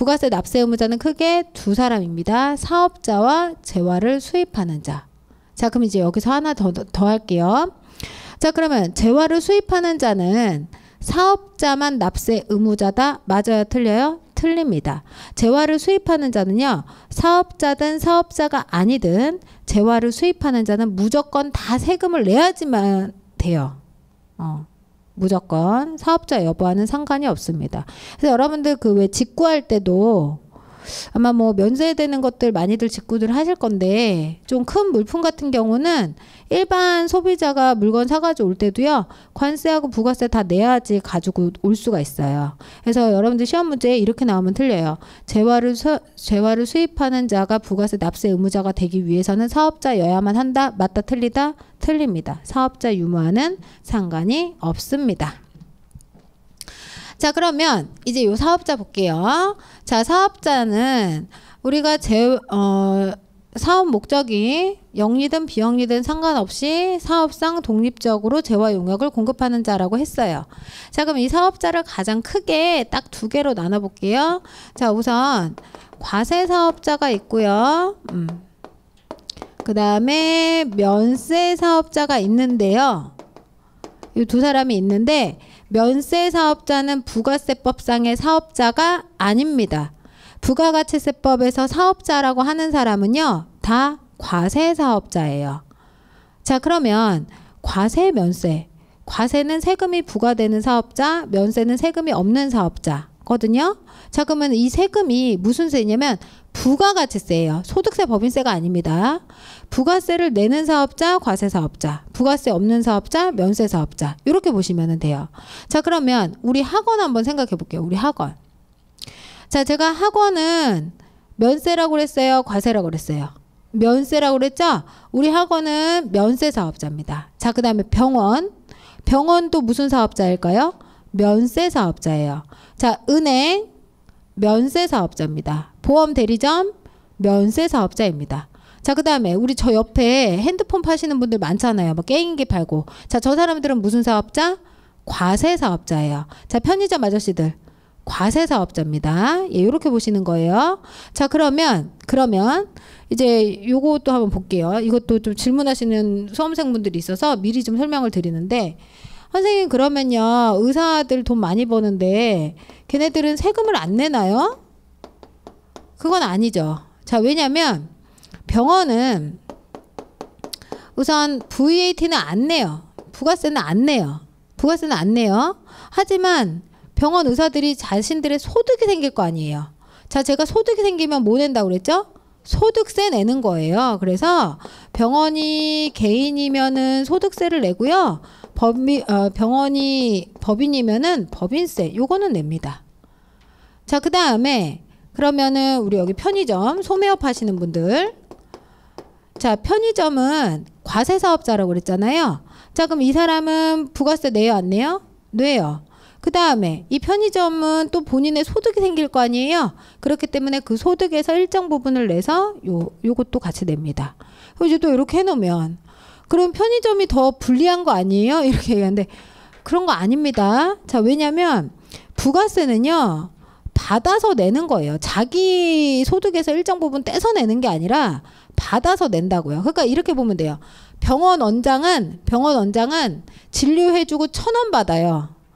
부가세 납세 의무자는 크게 두 사람입니다. 사업자와 재화를 수입하는 자. 자, 그럼 이제 여기서 하나 더, 더 할게요. 자, 그러면 재화를 수입하는 자는 사업자만 납세 의무자다? 맞아요? 틀려요? 틀립니다. 재화를 수입하는 자는요, 사업자든 사업자가 아니든 재화를 수입하는 자는 무조건 다 세금을 내야지만 돼요. 어. 무조건 사업자 여부와는 상관이 없습니다. 그래서 여러분들 그왜 직구할 때도 아마 뭐 면세되는 것들 많이들 직구들 하실 건데 좀 큰 물품 같은 경우는 일반 소비자가 물건 사가지고 올 때도요 관세하고 부가세 다 내야지 가지고 올 수가 있어요 그래서 여러분들 시험 문제 이렇게 나오면 틀려요 재화를 수, 재화를 수입하는 자가 부가세 납세 의무자가 되기 위해서는 사업자여야만 한다 맞다 틀리다 틀립니다. 사업자 유무와는 상관이 없습니다. 자 그러면 이제 요 사업자 볼게요. 자 사업자는 우리가 제 어, 사업 목적이 영리든 비영리든 상관없이 사업상 독립적으로 재화 용역을 공급하는 자라고 했어요. 자 그럼 이 사업자를 가장 크게 딱 두 개로 나눠볼게요. 자 우선 과세 사업자가 있고요. 음. 그 다음에 면세 사업자가 있는데요. 이 두 사람이 있는데 면세 사업자는 부가세법상의 사업자가 아닙니다. 부가가치세법에서 사업자라고 하는 사람은요. 다 과세 사업자예요. 자 그러면 과세 면세 과세는 세금이 부과되는 사업자, 면세는 세금이 없는 사업자. 거든요. 자 그러면 이 세금이 무슨 세냐면 부가가치세예요. 소득세 법인세가 아닙니다. 부가세를 내는 사업자, 과세 사업자, 부가세 없는 사업자, 면세 사업자 이렇게 보시면 돼요. 자 그러면 우리 학원 한번 생각해 볼게요. 우리 학원. 자 제가 학원은 면세라고 그랬어요. 과세라고 그랬어요. 면세라고 그랬죠? 우리 학원은 면세 사업자입니다. 자, 그 다음에 병원. 병원도 무슨 사업자일까요? 면세 사업자예요. 자, 은행 면세 사업자입니다. 보험 대리점 면세 사업자입니다. 자, 그 다음에 우리 저 옆에 핸드폰 파시는 분들 많잖아요. 뭐 게임기 팔고. 자, 저 사람들은 무슨 사업자? 과세 사업자예요. 자, 편의점 아저씨들. 과세 사업자입니다. 예, 이렇게 보시는 거예요. 자, 그러면, 그러면, 이제 요것도 한번 볼게요. 이것도 좀 질문하시는 수험생분들이 있어서 미리 좀 설명을 드리는데, 선생님 그러면요 의사들 돈 많이 버는데 걔네들은 세금을 안 내나요? 그건 아니죠. 자 왜냐하면 병원은 우선 VAT는 안 내요. 부가세는 안 내요. 부가세는 안 내요. 하지만 병원 의사들이 자신들의 소득이 생길 거 아니에요. 자, 제가 소득이 생기면 뭐 낸다고 그랬죠? 소득세 내는 거예요. 그래서 병원이 개인이면은 소득세를 내고요. 법미, 어, 병원이 법인이면은 법인세 요거는 냅니다. 자, 그 다음에 그러면은 우리 여기 편의점 소매업 하시는 분들 자, 편의점은 과세 사업자라고 그랬잖아요. 자, 그럼 이 사람은 부가세 내요 안 내요? 내요. 그 다음에 이 편의점은 또 본인의 소득이 생길 거 아니에요. 그렇기 때문에 그 소득에서 일정 부분을 내서 요 요것도 같이 냅니다. 그리고 이제 또 이렇게 해놓으면 그럼 편의점이 더 불리한 거 아니에요? 이렇게 얘기하는데 그런 거 아닙니다. 자, 왜냐면 부가세는요. 받아서 내는 거예요. 자기 소득에서 일정 부분 떼서 내는 게 아니라 받아서 낸다고요. 그러니까 이렇게 보면 돼요. 병원 원장은 병원 원장은 진료해주고 천 원 받아요.